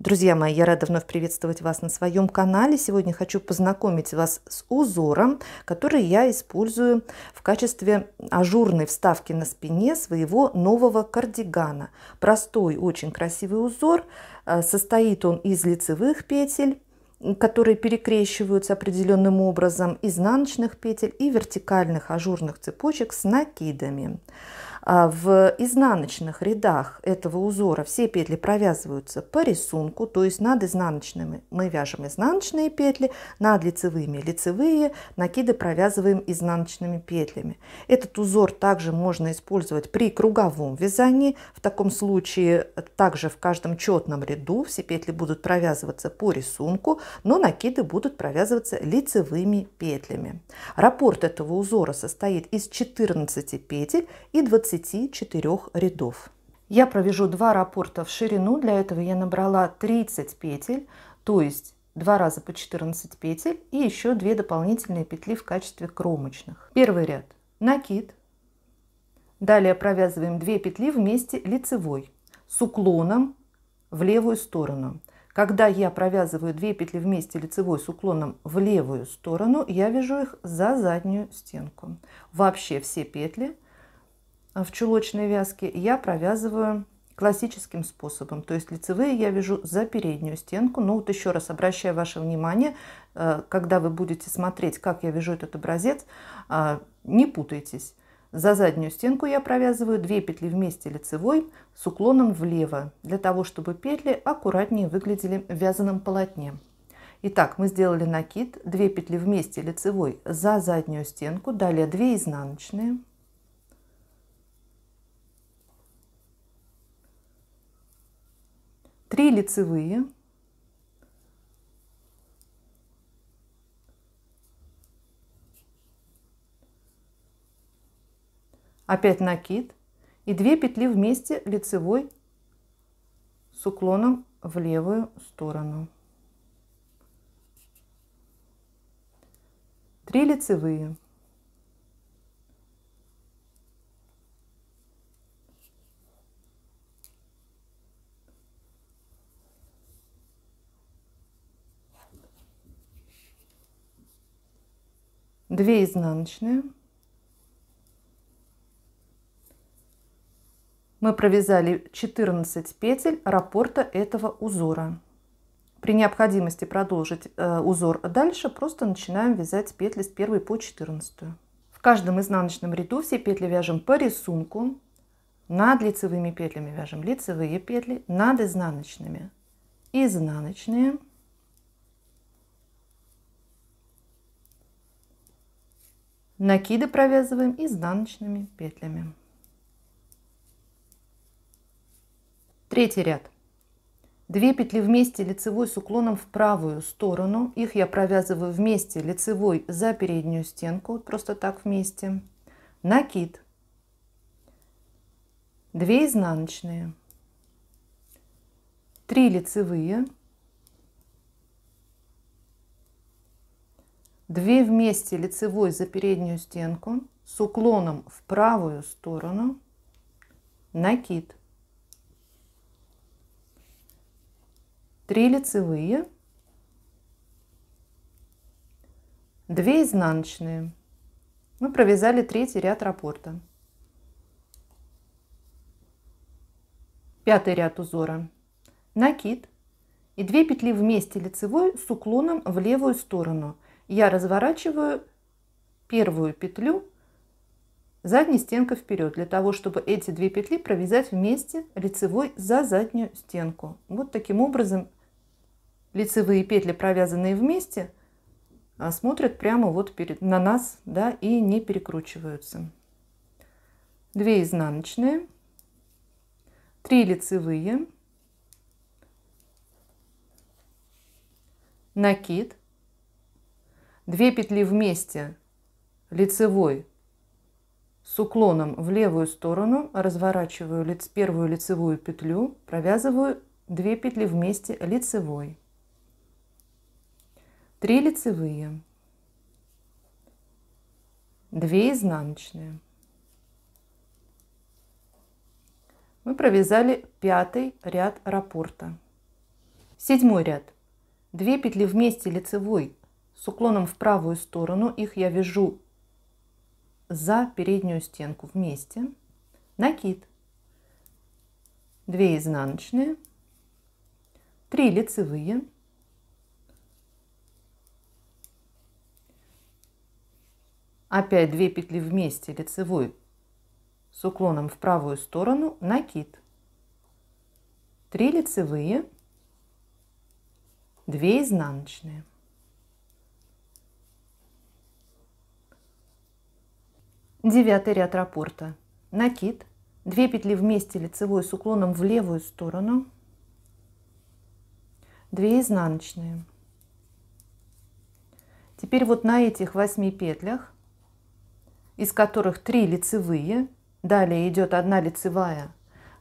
Друзья мои, я рада вновь приветствовать вас на своем канале. Сегодня хочу познакомить вас с узором, который я использую в качестве ажурной вставки на спине своего нового кардигана. Простой, очень красивый узор. Э, состоит он из лицевых петель, которые перекрещиваются определенным образом, изнаночных петель и вертикальных ажурных цепочек с накидами. А в изнаночных рядах этого узора все петли провязываются по рисунку, то есть над изнаночными мы вяжем изнаночные петли, над лицевыми лицевые, накиды провязываем изнаночными петлями. Этот узор также можно использовать при круговом вязании. В таком случае э, также в каждом четном ряду все петли будут провязываться по рисунку, но накиды будут провязываться лицевыми петлями. Раппорт этого узора состоит из 14 петель и 20 24 рядов. Я провяжу два раппорта в ширину, для этого я набрала 30 петель, то есть два раза по 14 петель и еще две дополнительные петли в качестве кромочных. Первый ряд накид, далее провязываем 2 петли вместе лицевой с уклоном в левую сторону. Когда я провязываю 2 петли вместе лицевой с уклоном в левую сторону, я вяжу их за заднюю стенку. Вообще все петли Э, в чулочной вязке я провязываю классическим способом. То есть лицевые я вяжу за переднюю стенку. Но ну, вот еще раз обращаю ваше внимание, э, когда вы будете смотреть, как я вяжу этот образец, э, не путайтесь. За заднюю стенку я провязываю две петли вместе лицевой с уклоном влево, для того, чтобы петли аккуратнее выглядели в вязаном полотне. Итак, мы сделали накид, 2 петли вместе лицевой за заднюю стенку, далее 2 изнаночные, три лицевые, опять накид и две петли вместе лицевой с уклоном в левую сторону. три лицевые. 2 изнаночные. Мы провязали 14 петель раппорта этого узора. При необходимости продолжить э, узор дальше, просто начинаем вязать петли с 1 по 14. В каждом изнаночном ряду все петли вяжем по рисунку. Над лицевыми петлями вяжем лицевые петли, над изнаночными изнаночные. Накиды провязываем изнаночными петлями. Третий ряд. Две петли вместе лицевой с уклоном в правую сторону. Их я провязываю вместе лицевой за переднюю стенку, просто так вместе. Накид. Две изнаночные. Три лицевые. 2 вместе лицевой за переднюю стенку с уклоном в правую сторону, накид. 3 лицевые, 2 изнаночные. Мы провязали третий ряд раппорта. Пятый ряд узора. Накид и 2 петли вместе лицевой с уклоном в левую сторону – я разворачиваю первую петлю задней стенкой вперед, для того, чтобы эти две петли провязать вместе лицевой за заднюю стенку. Вот таким образом лицевые петли, провязанные вместе, а, смотрят прямо вот перед, на нас да, и не перекручиваются. 2 изнаночные, 3 лицевые, накид, две петли вместе лицевой с уклоном в левую сторону разворачиваю лиц, первую лицевую петлю, провязываю две петли вместе лицевой, 3 лицевые, 2 изнаночные. Мы провязали пятый ряд раппорта. Седьмой ряд. 2 петли вместе лицевой с уклоном в правую сторону. Их я вяжу за переднюю стенку вместе. Накид. 2 изнаночные, 3 лицевые, 5 2 петли вместе лицевой с уклоном в правую сторону накид 3 лицевые 2 изнаночные Девятый ряд раппорта. Накид. Две петли вместе лицевой с уклоном в левую сторону. Две изнаночные. Теперь вот на этих восьми петлях, из которых три лицевые, далее идет одна лицевая,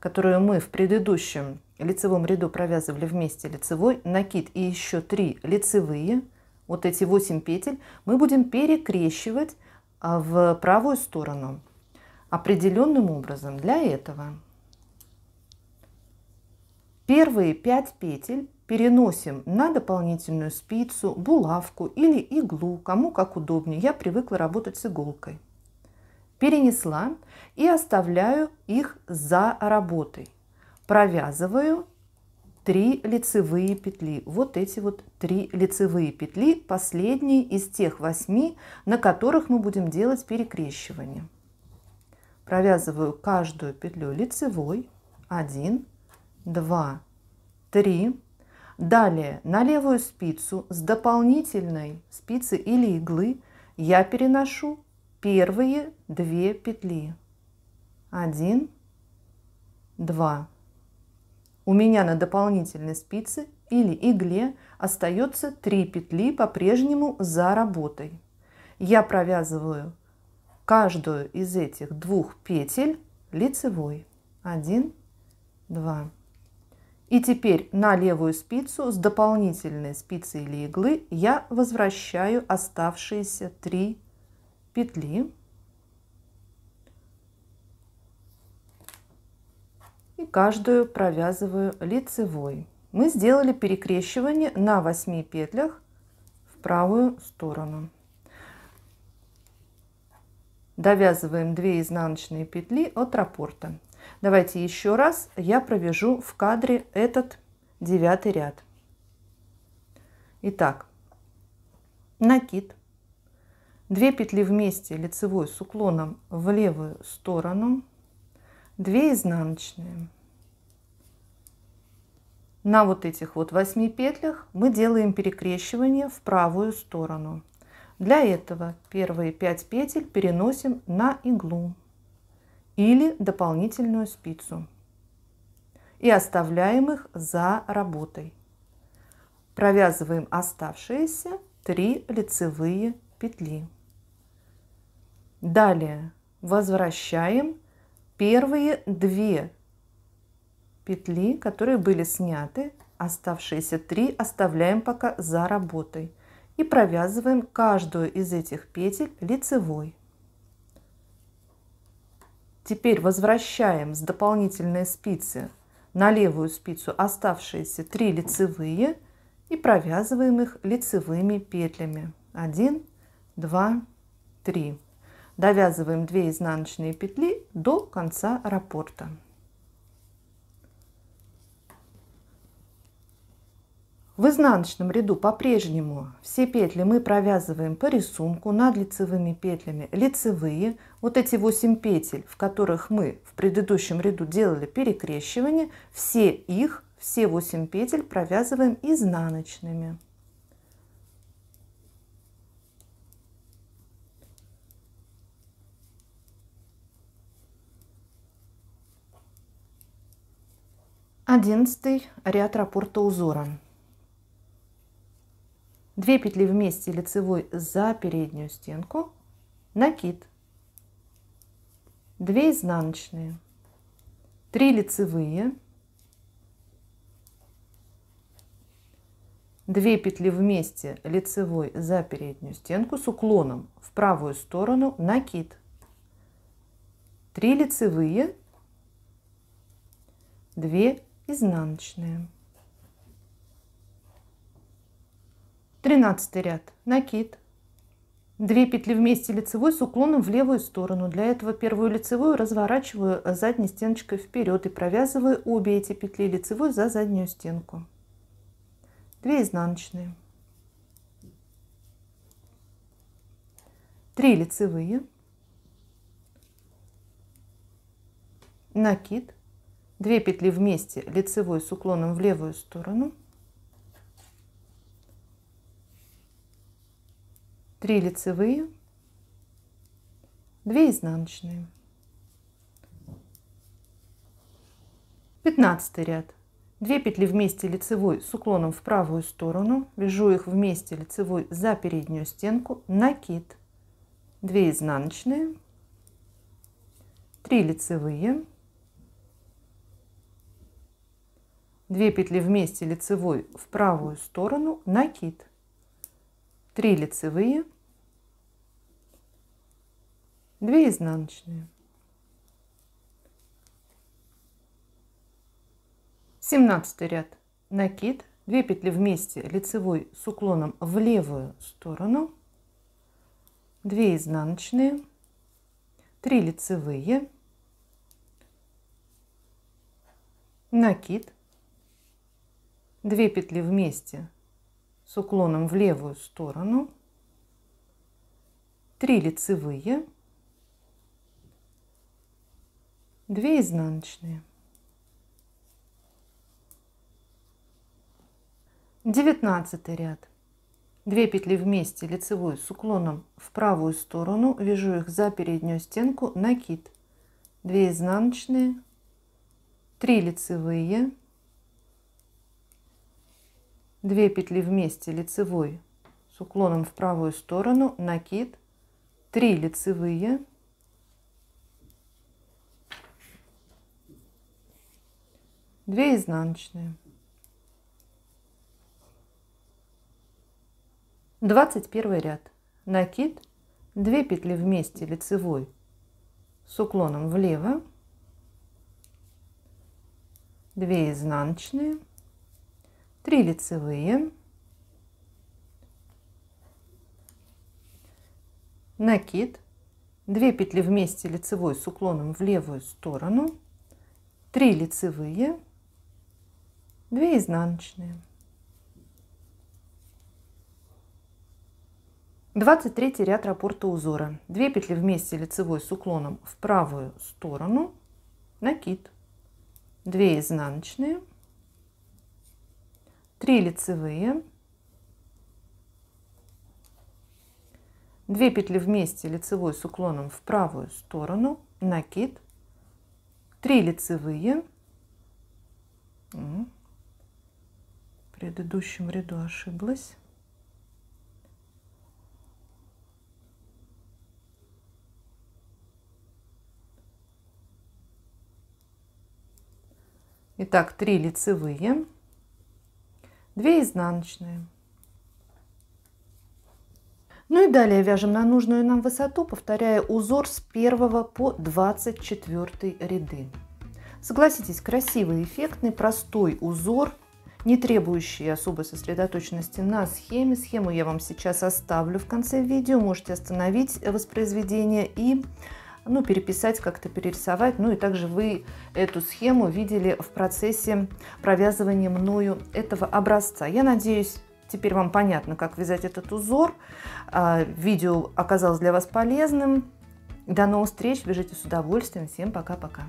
которую мы в предыдущем лицевом ряду провязывали вместе лицевой, накид и еще три лицевые, вот эти 8 петель, мы будем перекрещивать а, в правую сторону определенным образом. Для этого первые 5 петель переносим на дополнительную спицу, булавку или иглу, кому как удобнее. Я привыкла работать с иголкой. Перенесла и оставляю их за работой. Провязываю 3 лицевые петли. Вот эти вот 3 лицевые петли, последние из тех 8, на которых мы будем делать перекрещивание. Провязываю каждую петлю лицевой. 1, 2, 3. Далее на левую спицу с дополнительной спицы или иглы я переношу первые две петли. 1, 2, 3. У меня на дополнительной спице или игле остается 3 петли по-прежнему за работой. Я провязываю каждую из этих двух петель лицевой. 1, 2. И теперь на левую спицу с дополнительной спицы или иглы я возвращаю оставшиеся 3 петли. и каждую провязываю лицевой. Мы сделали перекрещивание на 8 петлях в правую сторону. Довязываем 2 изнаночные петли от раппорта. Давайте еще раз я провяжу в кадре этот девятый ряд. Итак, накид, 2 петли вместе лицевой с уклоном в левую сторону, 2 изнаночные. На вот этих вот 8 петлях мы делаем перекрещивание в правую сторону. Для этого первые 5 петель переносим на иглу или дополнительную спицу и оставляем их за работой. Провязываем оставшиеся 3 лицевые петли. Далее возвращаем первые две петли, которые были сняты, оставшиеся три оставляем пока за работой и провязываем каждую из этих петель лицевой. Теперь возвращаем с дополнительной спицы на левую спицу оставшиеся три лицевые и провязываем их лицевыми петлями. 1, 2, 3. Довязываем 2 изнаночные петли до конца раппорта. В изнаночном ряду по-прежнему все петли мы провязываем по рисунку над лицевыми петлями лицевые. Вот эти 8 петель, в которых мы в предыдущем ряду делали перекрещивание, все их, все 8 петель провязываем изнаночными. Одиннадцатый ряд раппорта узора. Две петли вместе лицевой за переднюю стенку, накид, две изнаночные, три лицевые, две петли вместе лицевой за переднюю стенку с уклоном в правую сторону, накид, три лицевые, две изнаночная. Тринадцатый ряд. Накид. Две петли вместе лицевой с уклоном в левую сторону. Для этого первую лицевую разворачиваю задней стеночкой вперед и провязываю обе эти петли лицевой за заднюю стенку. Две изнаночные. Три лицевые. Накид. 2 петли вместе лицевой с уклоном в левую сторону, 3 лицевые, 2 изнаночные. 15 ряд. 2 петли вместе лицевой с уклоном в правую сторону, вяжу их вместе лицевой за переднюю стенку, накид, 2 изнаночные, 3 лицевые, 2 петли вместе лицевой в правую сторону, накид, 3 лицевые, 2 изнаночные. 17 ряд накид, 2 петли вместе лицевой с уклоном в левую сторону, 2 изнаночные, 3 лицевые, накид, 2 петли вместе с уклоном в левую сторону, 3 лицевые, 2 изнаночные. 19 ряд. 2 петли вместе лицевой с уклоном в правую сторону, вяжу их за переднюю стенку накид. 2 изнаночные, 3 лицевые, 2 петли вместе лицевой с уклоном в правую сторону, накид, 3 лицевые, две изнаночные. 21 ряд. Накид, две петли вместе лицевой с уклоном влево, две изнаночные, 3 лицевые, накид, 2 петли вместе лицевой с уклоном в левую сторону, 3 лицевые, 2 изнаночные. 23 ряд раппорта узора. 2 петли вместе лицевой с уклоном в правую сторону, накид, 2 изнаночные, 3 лицевые, 2 петли вместе лицевой с уклоном в правую сторону, накид, 3 лицевые, в предыдущем ряду ошиблась, Итак, 3 лицевые, 2 изнаночные. Ну и далее вяжем на нужную нам высоту, повторяя узор с 1 по 24 ряды. Согласитесь, красивый, эффектный, простой узор, не требующий особой сосредоточенности на схеме. Схему я вам сейчас оставлю в конце видео, можете остановить воспроизведение и ну, переписать, как-то перерисовать. Ну и также вы эту схему видели в процессе провязывания мною этого образца. Я надеюсь, теперь вам понятно, как вязать этот узор. А, видео оказалось для вас полезным. До новых встреч, вяжите с удовольствием. Всем пока-пока.